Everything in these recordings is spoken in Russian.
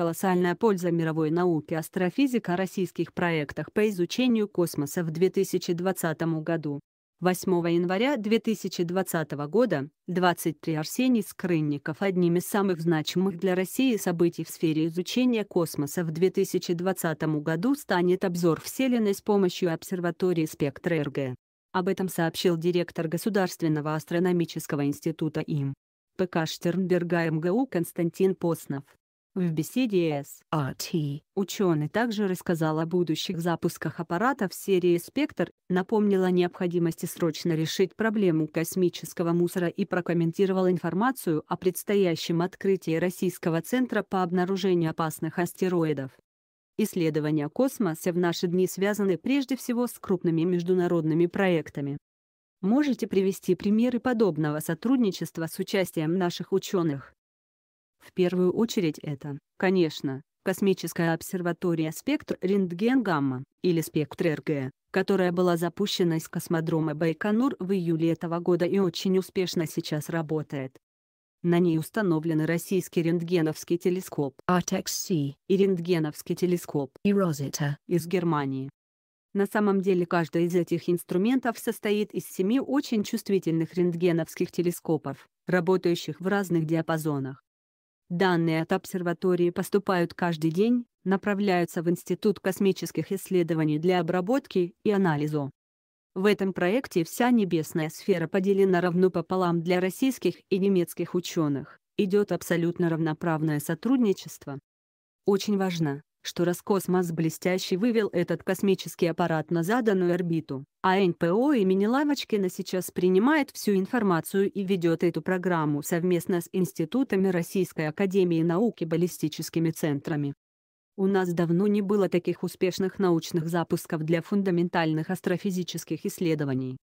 Колоссальная польза мировой науки астрофизика российских проектах по изучению космоса в 2020 году. 8 января 2020 года 23 Арсений Скрынников одним из самых значимых для России событий в сфере изучения космоса в 2020 году станет обзор Вселенной с помощью обсерватории спектра РГ. Об этом сообщил директор Государственного астрономического института им. ПК Штернберга МГУ Константин Постнов. В беседе с АТ ученый также рассказал о будущих запусках аппаратов серии «Спектр», напомнил о необходимости срочно решить проблему космического мусора и прокомментировал информацию о предстоящем открытии Российского центра по обнаружению опасных астероидов. Исследования космоса в наши дни связаны прежде всего с крупными международными проектами. Можете привести примеры подобного сотрудничества с участием наших ученых? В первую очередь это, конечно, космическая обсерватория «Спектр рентген-гамма» или «Спектр РГ», которая была запущена из космодрома Байконур в июле этого года и очень успешно сейчас работает. На ней установлены российский рентгеновский телескоп RTXC и рентгеновский телескоп Erosita из Германии. На самом деле каждый из этих инструментов состоит из семи очень чувствительных рентгеновских телескопов, работающих в разных диапазонах. Данные от обсерватории поступают каждый день, направляются в Институт космических исследований для обработки и анализу. В этом проекте вся небесная сфера поделена равно пополам для российских и немецких ученых, идет абсолютно равноправное сотрудничество. Очень важно, что Роскосмос блестяще вывел этот космический аппарат на заданную орбиту, а НПО имени Лавочкина сейчас принимает всю информацию и ведет эту программу совместно с институтами Российской Академии наук и баллистическими центрами. У нас давно не было таких успешных научных запусков для фундаментальных астрофизических исследований.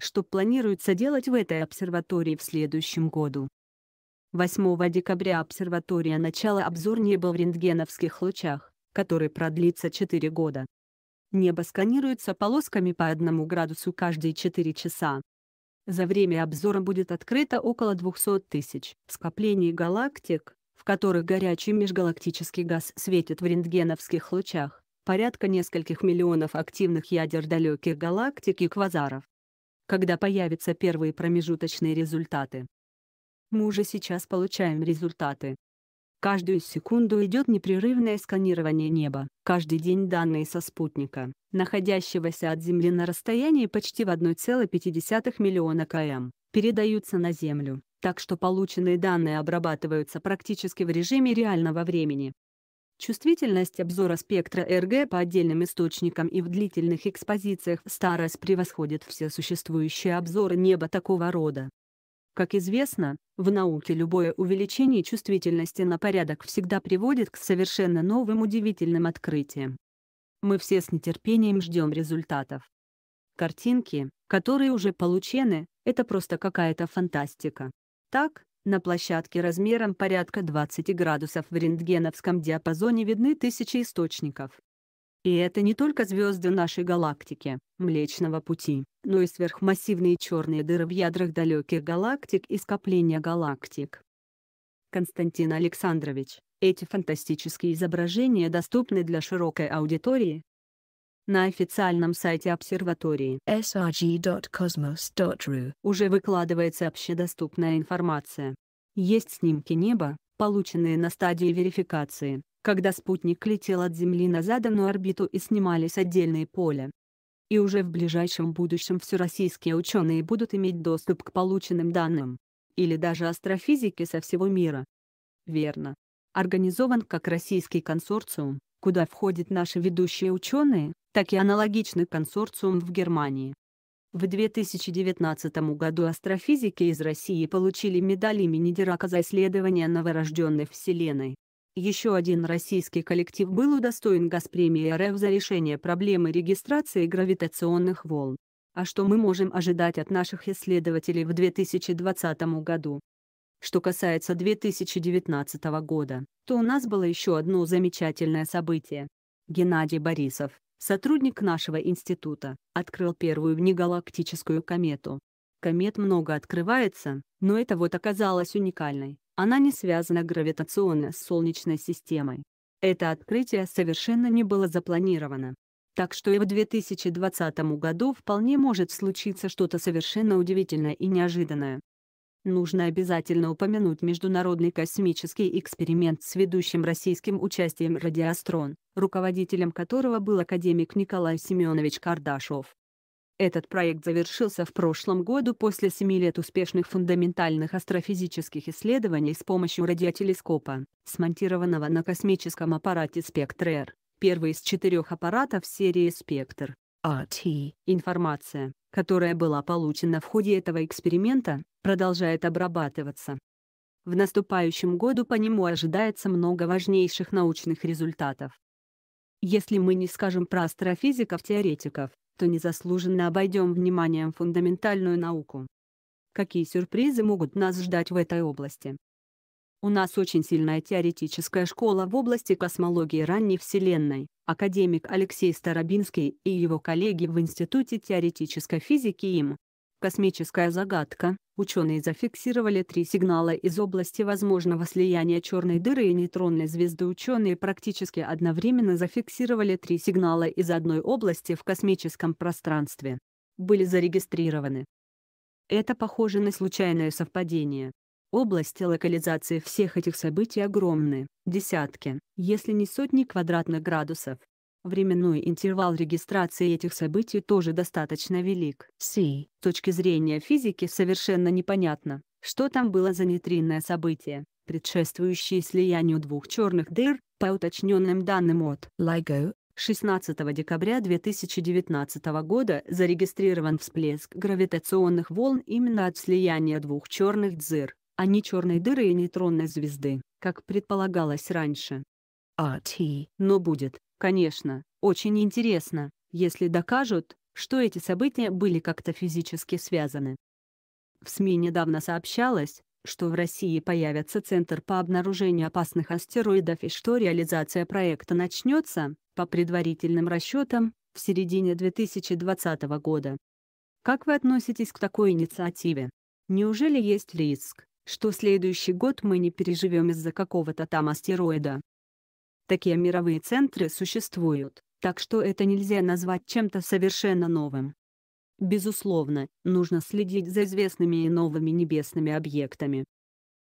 Что планируется делать в этой обсерватории в следующем году? 8 декабря обсерватория начала обзор неба в рентгеновских лучах, который продлится 4 года. Небо сканируется полосками по 1 градусу каждые 4 часа. За время обзора будет открыто около 200 тысяч скоплений галактик, в которых горячий межгалактический газ светит в рентгеновских лучах, порядка нескольких миллионов активных ядер далеких галактик и квазаров. Когда появятся первые промежуточные результаты, мы уже сейчас получаем результаты. Каждую секунду идет непрерывное сканирование неба. Каждый день данные со спутника, находящегося от Земли на расстоянии почти в 1,5 миллиона км, передаются на Землю, так что полученные данные обрабатываются практически в режиме реального времени. Чувствительность обзора спектра РГ по отдельным источникам и в длительных экспозициях в старость превосходит все существующие обзоры неба такого рода. Как известно, в науке любое увеличение чувствительности на порядок всегда приводит к совершенно новым удивительным открытиям. Мы все с нетерпением ждем результатов. Картинки, которые уже получены, это просто какая-то фантастика. Так, на площадке размером порядка 20 градусов в рентгеновском диапазоне видны тысячи источников. И это не только звезды нашей галактики, Млечного Пути, но и сверхмассивные черные дыры в ядрах далеких галактик и скопления галактик. Константин Александрович, эти фантастические изображения доступны для широкой аудитории, на официальном сайте обсерватории srg.cosmos.ru уже выкладывается общедоступная информация. Есть снимки неба, полученные на стадии верификации, когда спутник летел от Земли на заданную орбиту и снимались отдельные поля. И уже в ближайшем будущем всероссийские ученые будут иметь доступ к полученным данным. Или даже астрофизики со всего мира. Верно. Организован как российский консорциум, куда входят наши ведущие ученые, так и аналогичный консорциум в Германии. В 2019 году астрофизики из России получили медаль имени Дирака за исследования новорожденной Вселенной. Еще один российский коллектив был удостоен Госпремии РФ за решение проблемы регистрации гравитационных волн. А что мы можем ожидать от наших исследователей в 2020 году? Что касается 2019 года, то у нас было еще одно замечательное событие. Геннадий Борисов, сотрудник нашего института, открыл первую внегалактическую комету. Комет много открывается, но это вот оказалось уникальной. Она не связана гравитационно с Солнечной системой. Это открытие совершенно не было запланировано. Так что и в 2020 году вполне может случиться что-то совершенно удивительное и неожиданное. Нужно обязательно упомянуть международный космический эксперимент с ведущим российским участием «Радиострон», руководителем которого был академик Николай Семенович Кардашов. Этот проект завершился в прошлом году после семи лет успешных фундаментальных астрофизических исследований с помощью радиотелескопа, смонтированного на космическом аппарате «Спектр-Р», первый из четырех аппаратов серии «Спектр». А Информация, которая была получена в ходе этого эксперимента, продолжает обрабатываться. В наступающем году по нему ожидается много важнейших научных результатов. Если мы не скажем про астрофизиков-теоретиков, то незаслуженно обойдем вниманием фундаментальную науку. Какие сюрпризы могут нас ждать в этой области? У нас очень сильная теоретическая школа в области космологии ранней Вселенной, академик Алексей Старобинский и его коллеги в Институте теоретической физики им. Космическая загадка, Ученые зафиксировали три сигнала из области возможного слияния черной дыры и нейтронной звезды. Ученые практически одновременно зафиксировали три сигнала из одной области в космическом пространстве. Были зарегистрированы. Это похоже на случайное совпадение. Области локализации всех этих событий огромны, десятки, если не сотни квадратных градусов временной интервал регистрации этих событий тоже достаточно велик. С точки зрения физики совершенно непонятно, что там было за нейтринное событие, предшествующее слиянию двух черных дыр, по уточненным данным от LIGO, 16 декабря 2019 года зарегистрирован всплеск гравитационных волн именно от слияния двух черных дыр, а не черной дыры и нейтронной звезды, как предполагалось раньше. RT. А, Но будет Конечно, очень интересно, если докажут, что эти события были как-то физически связаны. В СМИ недавно сообщалось, что в России появится Центр по обнаружению опасных астероидов и что реализация проекта начнется, по предварительным расчетам, в середине 2020 года. Как вы относитесь к такой инициативе? Неужели есть риск, что следующий год мы не переживем из-за какого-то там астероида? Такие мировые центры существуют, так что это нельзя назвать чем-то совершенно новым. Безусловно, нужно следить за известными и новыми небесными объектами.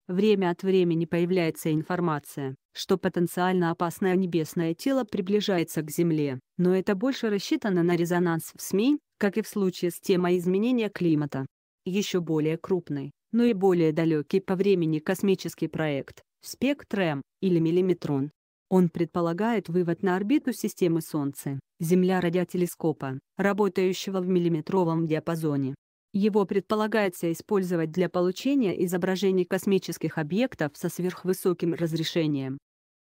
Время от времени появляется информация, что потенциально опасное небесное тело приближается к Земле, но это больше рассчитано на резонанс в СМИ, как и в случае с темой изменения климата. Еще более крупный, но и более далекий по времени космический проект, спектрем, или миллиметрон, он предполагает вывод на орбиту системы Солнца, Земля радиотелескопа, работающего в миллиметровом диапазоне. Его предполагается использовать для получения изображений космических объектов со сверхвысоким разрешением,